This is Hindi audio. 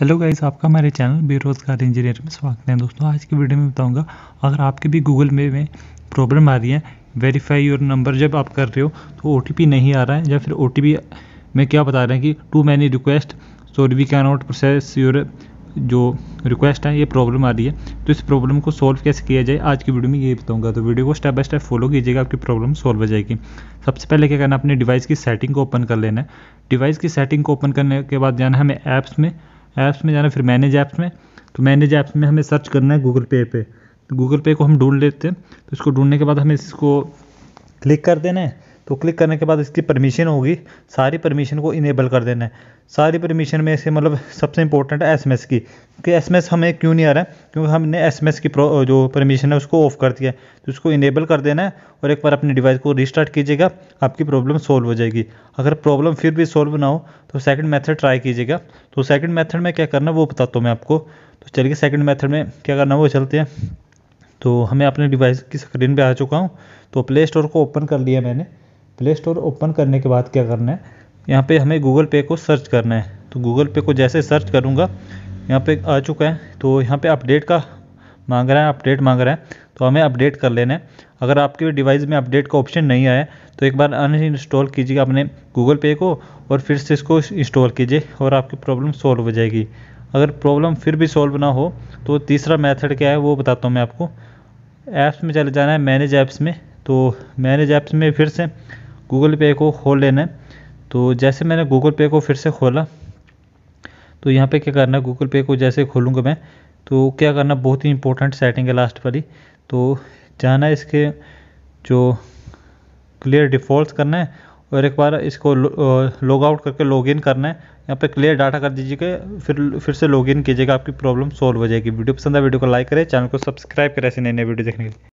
हेलो गाइस आपका हमारे चैनल बेरोजगार इंजीनियर में स्वागत है दोस्तों आज की वीडियो में बताऊंगा अगर आपके भी गूगल पे में प्रॉब्लम आ रही है वेरीफाई योर नंबर जब आप कर रहे हो तो ओ नहीं आ रहा है या फिर ओ में क्या बता रहे हैं कि too many request sorry we can not process your जो रिक्वेस्ट है ये प्रॉब्लम आ रही है तो इस प्रॉब्लम को सॉल्व कैसे किया जाए आज की वीडियो में ये बताऊंगा तो वीडियो को स्टेप बाय स्टेप फॉलो कीजिएगा आपकी प्रॉब्लम सॉल्व हो जाएगी सबसे पहले क्या करना अपने डिवाइस की सेटिंग को ओपन कर लेना है डिवाइस की सेटिंग को ओपन करने के बाद जाना है हमें ऐप्स में ऐप्स में जाना फिर मैनेज ऐप्स में तो मैनेज ऐप्स में हमें सर्च करना है गूगल पे पे गूगल पे को हम ढूंढ लेते हैं तो इसको ढूंढने के बाद हमें इसको क्लिक कर देना है तो क्लिक करने के बाद इसकी परमिशन होगी सारी परमिशन को इनेबल कर देना है सारी परमिशन में से मतलब सबसे इंपॉर्टेंट है एस की कि एस हमें क्यों नहीं आ रहा है क्योंकि हमने एस की जो परमिशन है उसको ऑफ कर दिया है तो उसको इनेबल कर देना है और एक बार अपने डिवाइस को रिस्टार्ट कीजिएगा आपकी प्रॉब्लम सॉल्व हो जाएगी अगर प्रॉब्लम फिर भी सॉल्व ना हो तो सेकेंड मैथड ट्राई कीजिएगा तो सेकेंड मैथड में क्या करना है वो बताता हूँ मैं आपको तो चलिए सेकेंड मैथड में क्या करना है वो चलते हैं तो हमें अपने डिवाइस की स्क्रीन पे आ चुका हूँ तो प्ले स्टोर को ओपन कर लिया मैंने प्ले स्टोर ओपन करने के बाद क्या करना है यहाँ पे हमें गूगल पे को सर्च करना है तो गूगल पे को जैसे सर्च करूँगा यहाँ पे आ चुका है तो यहाँ पे अपडेट का मांग रहा है अपडेट मांग रहा है तो हमें अपडेट कर लेना है अगर आपके डिवाइस में अपडेट का ऑप्शन नहीं आया तो एक बार अन इंस्टॉल कीजिएगा अपने गूगल पे को और फिर से इसको इंस्टॉल कीजिए और आपकी प्रॉब्लम सॉल्व हो जाएगी अगर प्रॉब्लम फिर भी सॉल्व ना हो तो तीसरा मेथड क्या है वो बताता हूँ मैं आपको ऐप्स में चले जाना है मैनेज ऐप्स में तो मैनेज ऐप्स में फिर से गूगल पे को खोल लेना है तो जैसे मैंने गूगल पे को फिर से खोला तो यहाँ पे क्या करना है गूगल पे को जैसे खोलूँगा मैं तो क्या करना बहुत ही इंपॉर्टेंट सेटिंग है लास्ट वाली तो जाना इसके जो क्लियर डिफ़ॉल्ट करना है और एक बार इसको लॉग आउट करके लॉग इन करना है यहाँ पे क्लियर डाटा कर दीजिएगा फिर फिर से लॉग इन कीजिएगा आपकी प्रॉब्लम सॉल्व हो जाएगी वीडियो पसंद है वीडियो को लाइक करें चैनल को सब्सक्राइब करें ऐसे नई नई वीडियो देखने के लिए